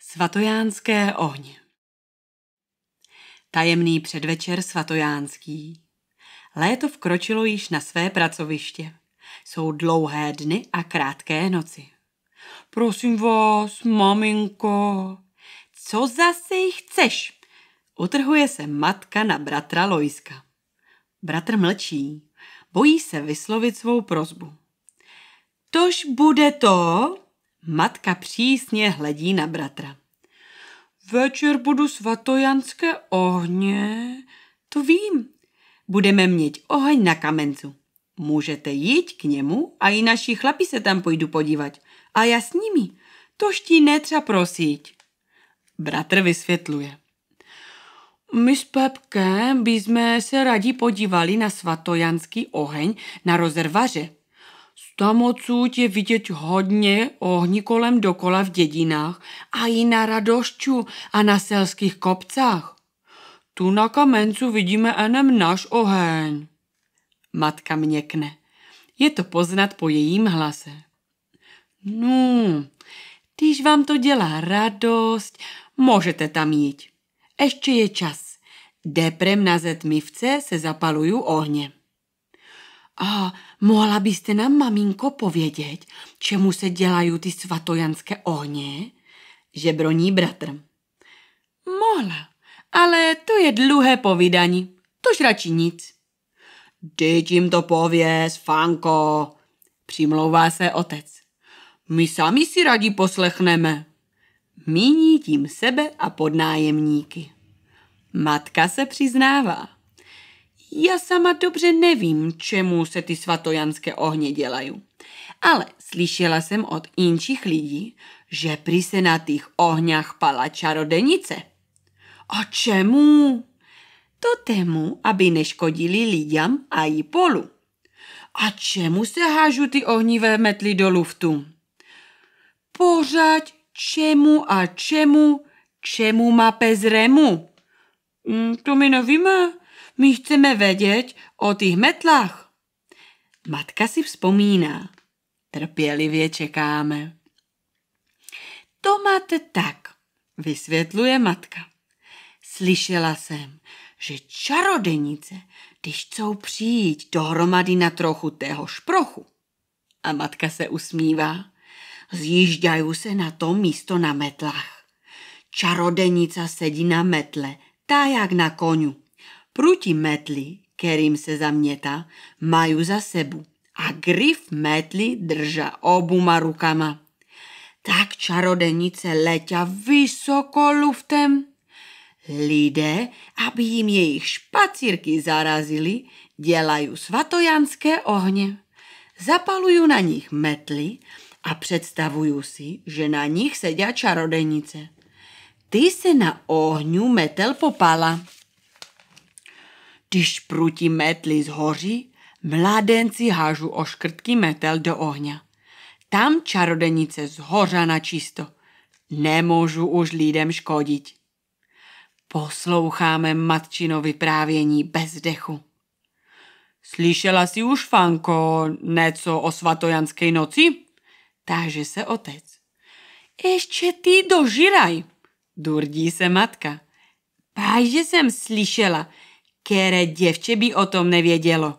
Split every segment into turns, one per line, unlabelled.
Svatojánské ohně Tajemný předvečer svatojánský. Léto vkročilo již na své pracoviště. Jsou dlouhé dny a krátké noci. Prosím vás, maminko, co zase chceš? Utrhuje se matka na bratra Lojska. Bratr mlčí, bojí se vyslovit svou prozbu. Tož bude to, Matka přísně hledí na bratra. Večer budu svatojanské ohně. To vím. Budeme mít oheň na kamencu. Můžete jít k němu a i naši chlapi se tam půjdu podívat. A já s nimi. Tož ti netřeba prosit. Bratr vysvětluje. My s Pepkem by jsme se rádi podívali na svatojanský oheň na rozervaře. Tam odsud je vidět hodně ohní kolem dokola v dědinách a i na Radošču a na selských kopcách. Tu na kamencu vidíme enem náš oheň. Matka měkne. Je to poznat po jejím hlase. No, když vám to dělá radost, můžete tam jít. Ještě je čas. Deprem na zetmivce se zapaluju ohněm. A mohla byste nám, maminko, povědět, čemu se dělají ty svatojanské ohně? Žebroní bratr. Mohla, ale to je dlouhé povídání, tož radši nic. Teď jim to pověz, Fanko, přimlouvá se otec. My sami si rádi poslechneme. Míní tím sebe a podnájemníky. Matka se přiznává. Já sama dobře nevím, čemu se ty svatojanské ohně dělají. Ale slyšela jsem od inších lidí, že se na těch ohňách pala čarodenice. A čemu? To temu, aby neškodili lidem a i polu. A čemu se hážu ty ohnivé metly do luftu? Pořád čemu a čemu, čemu má pezremu? Mm, to my nevíme, my chceme vědět o těch metlách. Matka si vzpomíná. Trpělivě čekáme. To máte tak, vysvětluje matka. Slyšela jsem, že čarodenice, když chcou přijít dohromady na trochu tého šprochu. A matka se usmívá. Zjížďají se na to místo na metlách. Čarodenica sedí na metle, tá jak na koni. Pruti metli, kterým se zaměta, mají za sebu a grif metli drža obuma rukama. Tak čarodenice letě vysoko luftem. Lidé, aby jim jejich špacírky zarazili, dělají svatojanské ohně. Zapalují na nich metly a představují si, že na nich sedí čarodenice. Ty se na ohňu metel popala. Když prutí metly zhoří, mládenci hážu oškrtky metel do ohňa. Tam čarodenice zhořa na čisto. Nemůžu už lidem škodit. Posloucháme matčino vyprávění bez dechu. Slyšela si už, Fanko, něco o svatojanské noci? Táže se otec. Ještě ty dožiraj, durdí se matka. Páže jsem slyšela, které děvče by o tom nevědělo.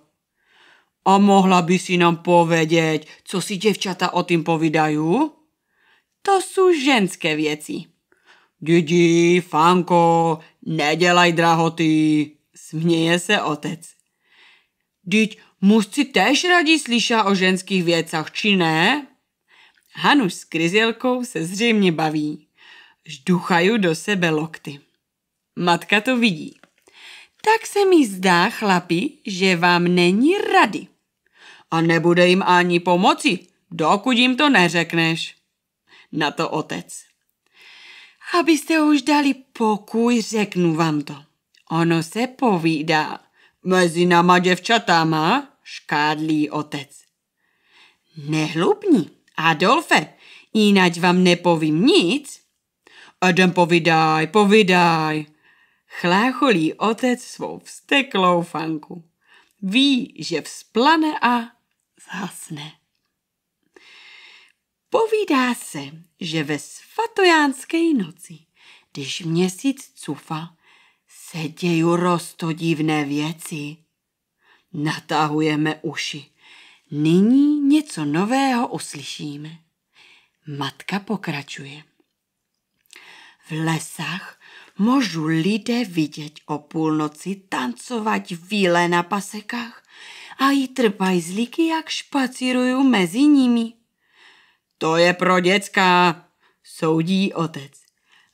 A mohla by si nám povědět, co si děvčata o tím povídají? To jsou ženské věci. Didi, Fanko, nedělaj drahoty, směje se otec. Dít, mužci tež radí slyšá o ženských věcech, či ne? Hanuš s kryzělkou se zřejmě baví. Žduchají do sebe lokty. Matka to vidí tak se mi zdá, chlapi, že vám není rady. A nebude jim ani pomoci, dokud jim to neřekneš. Na to otec. Abyste už dali pokoj, řeknu vám to. Ono se povídá. Mezi náma děvčatama, škádlí otec. Nehlubni, Adolfe, jinak vám nepovím nic. Adam, povídaj, povídaj, chlácholí otec svou vzteklou fanku. Ví, že vzplane a zhasne. Povídá se, že ve svatojánské noci, když měsíc cufa, se dějí rostodivné věci. Natahujeme uši. Nyní něco nového uslyšíme. Matka pokračuje. V lesách Můžu lidé vidět o půlnoci tancovat víle na pasekách a i trpajzlíky, jak špacíruju mezi nimi. To je pro děcka, soudí otec.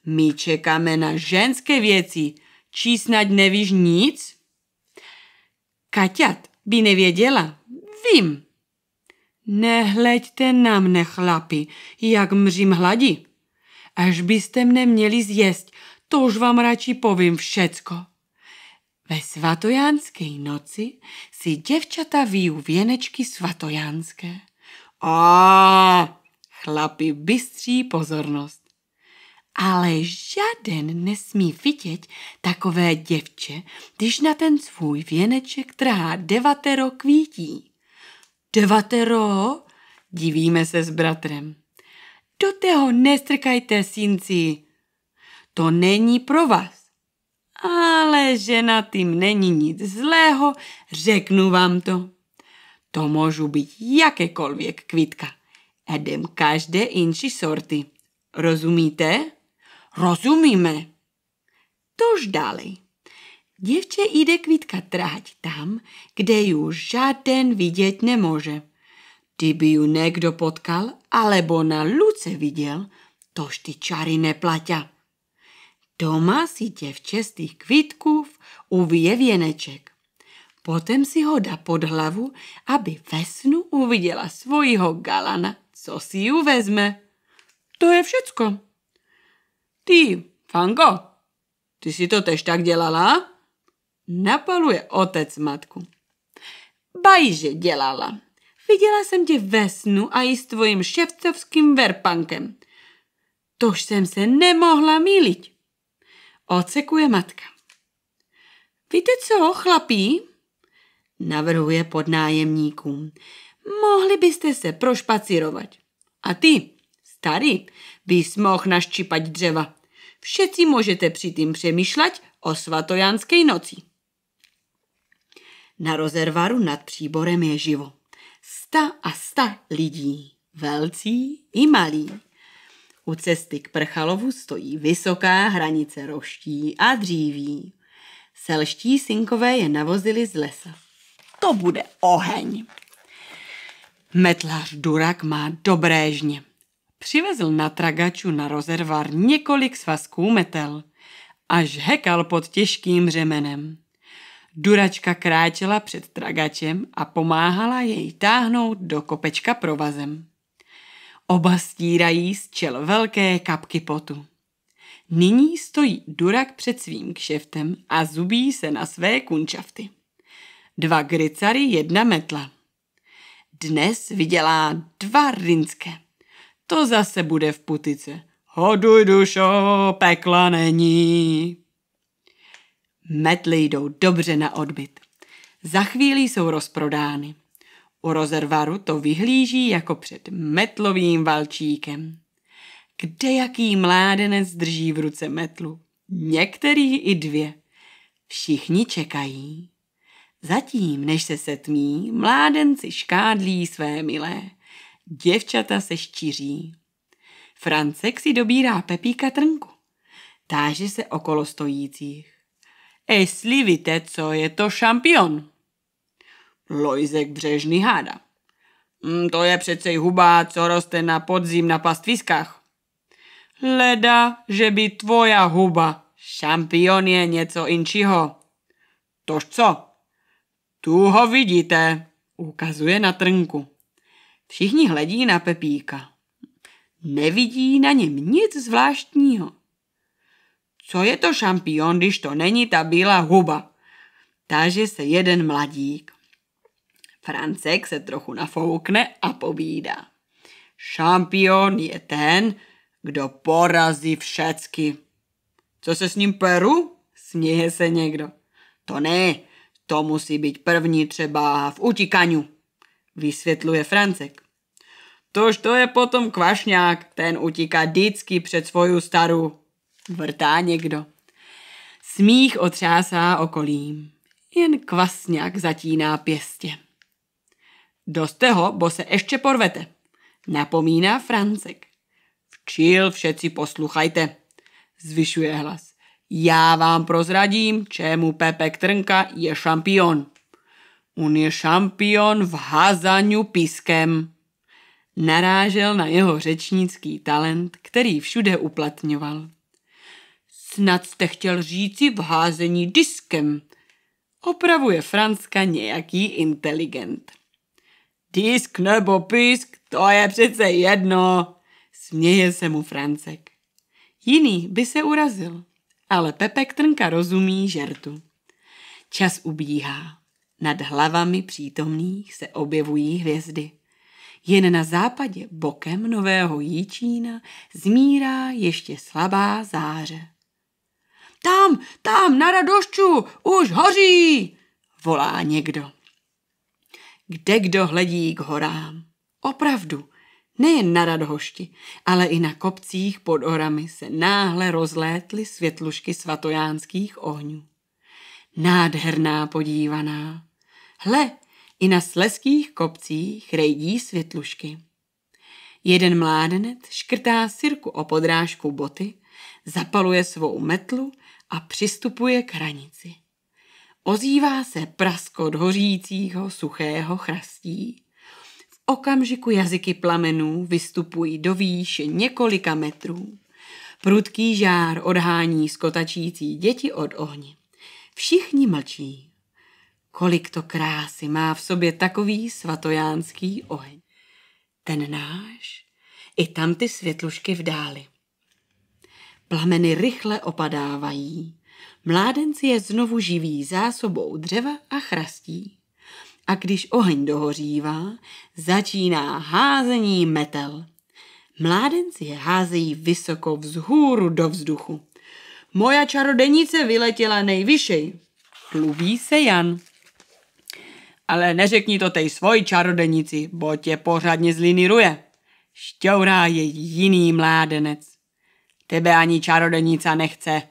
My čekáme na ženské věci, či snad nevíš nic? Kaťat by nevěděla, vím. Nehleďte na mne, chlapi, jak mřím hladí. Až byste mne měli zjíst, to už vám radši povím všecko. Ve svatojánskej noci si děvčata víju věnečky svatojánské. A chlapi bystří pozornost. Ale žaden nesmí vidět takové děvče, když na ten svůj věneček trhá devatero kvítí. Devatero? Divíme se s bratrem. Do toho nestrkajte, synci, to není pro vás. Ale že na tým není nic zlého, řeknu vám to. To můžu být jakékoliv kvítka, Edem každé inší sorty. Rozumíte? Rozumíme. Tož dalej. Děvče jde kvítka trhať tam, kde ju žaden vidět nemůže. Kdyby ju někdo potkal, alebo na luce viděl, tož ty čary neplatí. Doma si v čestých kvítků uvije věneček. Potom si ho dá pod hlavu, aby ve snu uviděla svojho galana, co si ju vezme. To je všecko. Ty, Fango, ty si to tež tak dělala? Napaluje otec matku. Bajže dělala. Viděla jsem tě ve snu a i s tvojím ševcovským verpankem. Tož jsem se nemohla mílit. Ocekuje matka. Víte co, chlapí? Navrhuje podnájemníkům. Mohli byste se prošpacirovat. A ty, starý, bys mohl naščipat dřeva. Všetci můžete při tím přemýšlet o svatojanské noci. Na rozervaru nad příborem je živo. Sta a sta lidí, velcí i malí. U cesty k Prchalovu stojí vysoká hranice roští a dříví. Selští synkové je navozili z lesa. To bude oheň. Metlař Durak má dobré žně. Přivezl na tragaču na rozervar několik svazků metel, až hekal pod těžkým řemenem. Duračka kráčela před tragačem a pomáhala jej táhnout do kopečka provazem. Oba stírají z čel velké kapky potu. Nyní stojí Durak před svým kšeftem a zubí se na své kunčafty. Dva grycary, jedna metla. Dnes vydělá dva rinské. To zase bude v putice. Hoduj dušo, pekla není. Metly jdou dobře na odbyt. Za chvíli jsou rozprodány. U rozervaru to vyhlíží jako před metlovým valčíkem. Kde jaký mládenec drží v ruce metlu? Některý i dvě. Všichni čekají. Zatím, než se setmí, mládenci škádlí své milé. Děvčata se štíří. Francek si dobírá Pepíka trnku. Táže se okolo stojících. Jestli víte, co je to šampion? Lojzek Břežný háda. Mm, to je přece huba, co roste na podzim na pastviskách. Leda, že by tvoja huba, šampion je něco inčího. Tož co? Tu ho vidíte, ukazuje na trnku. Všichni hledí na Pepíka. Nevidí na něm nic zvláštního. Co je to šampion, když to není ta bílá huba? Táže se jeden mladík. Francek se trochu nafoukne a povídá. Šampion je ten, kdo porazí všecky. Co se s ním peru? Směje se někdo. To ne, to musí být první třeba v utíkaniu, vysvětluje Francek. Tož to je potom kvašňák, ten utíká vždycky před svoju staru. Vrtá někdo. Smích otřásá okolím. Jen kvasňák zatíná pěstě. Doste toho, bo se ještě porvete, napomíná Francek. Včil všetci posluchajte, zvyšuje hlas. Já vám prozradím, čemu Pepek Trnka je šampion. On je šampion v házaniu piskem. Narážel na jeho řečnický talent, který všude uplatňoval. Snad jste chtěl říci v házení diskem. Opravuje Franska nějaký inteligent. Tisk nebo písk, to je přece jedno, směje se mu Francek. Jiný by se urazil, ale Pepek Trnka rozumí žertu. Čas ubíhá. Nad hlavami přítomných se objevují hvězdy. Jen na západě bokem nového Jíčína zmírá ještě slabá záře. Tam, tam, na radošču, už hoří, volá někdo kde kdo hledí k horám. Opravdu, nejen na Radhošti, ale i na kopcích pod horami se náhle rozlétly světlušky svatojánských ohňů. Nádherná podívaná. Hle, i na sleských kopcích rejdí světlušky. Jeden mládenec škrtá sirku o podrážku boty, zapaluje svou metlu a přistupuje k hranici. Ozývá se praskot hořícího suchého chrastí. V okamžiku jazyky plamenů vystupují do výše několika metrů. Prudký žár odhání skotačící děti od ohně. Všichni mlčí. Kolik to krásy má v sobě takový svatojánský oheň. Ten náš, i tam ty světlušky v Plameny rychle opadávají. Mládenci je znovu živí zásobou dřeva a chrastí. A když oheň dohořívá, začíná házení metel. Mládenci je házejí vysoko vzhůru do vzduchu. Moja čarodenice vyletěla nejvyšej. Chlubí se Jan. Ale neřekni to tej svoji čarodenici, bo tě pořádně zliniruje. Šťourá je jiný mládenec. Tebe ani čarodenica nechce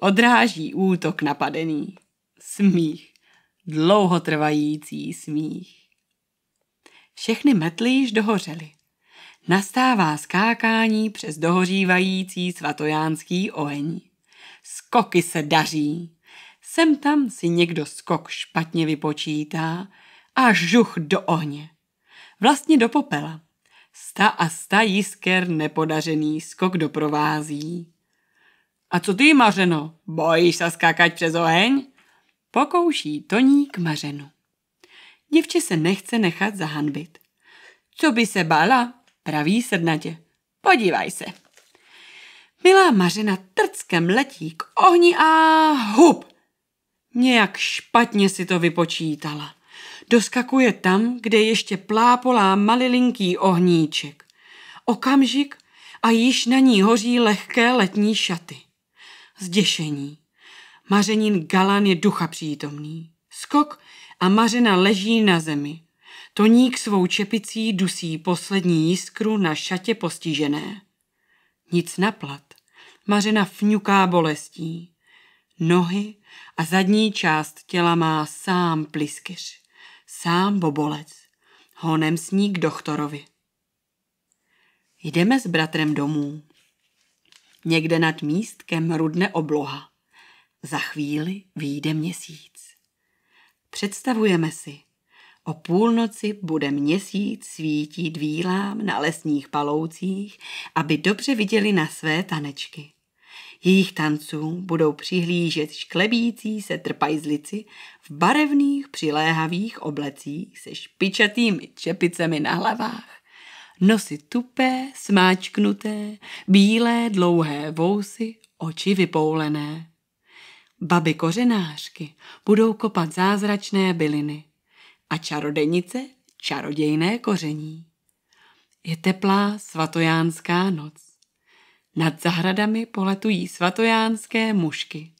odráží útok napadený. Smích. Dlouhotrvající smích. Všechny metly již dohořely. Nastává skákání přes dohořívající svatojánský oheň. Skoky se daří. Sem tam si někdo skok špatně vypočítá a žuch do ohně. Vlastně do popela. Sta a sta jisker nepodařený skok doprovází. A co ty, Mařeno? Bojíš se skákat přes oheň? Pokouší Toník Mařenu. Děvče se nechce nechat zahanbit. Co by se bála? Praví srdnatě. Podívaj se. Milá Mařena trckem letí k ohni a hub. Nějak špatně si to vypočítala. Doskakuje tam, kde ještě plápolá malilinký ohníček. Okamžik a již na ní hoří lehké letní šaty zděšení. Mařenin galan je ducha přítomný. Skok a Mařena leží na zemi. Toník svou čepicí dusí poslední jiskru na šatě postižené. Nic naplat. Mařena fňuká bolestí. Nohy a zadní část těla má sám pliskyř, sám bobolec. Honem sní k doktorovi. Jdeme s bratrem domů. Někde nad místkem rudne obloha. Za chvíli vyjde měsíc. Představujeme si, o půlnoci bude měsíc svítit výlám na lesních paloucích, aby dobře viděli na své tanečky. Jejich tanců budou přihlížet šklebící se trpajzlici v barevných přiléhavých oblecích se špičatými čepicemi na hlavách nosy tupé, smáčknuté, bílé, dlouhé vousy, oči vypoulené. Baby kořenářky budou kopat zázračné byliny a čarodenice čarodějné koření. Je teplá svatojánská noc. Nad zahradami poletují svatojánské mušky.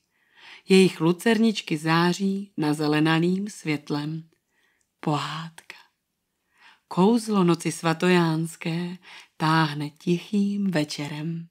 Jejich lucerničky září na zelenalým světlem. Pohádka kouzlo noci svatojánské táhne tichým večerem.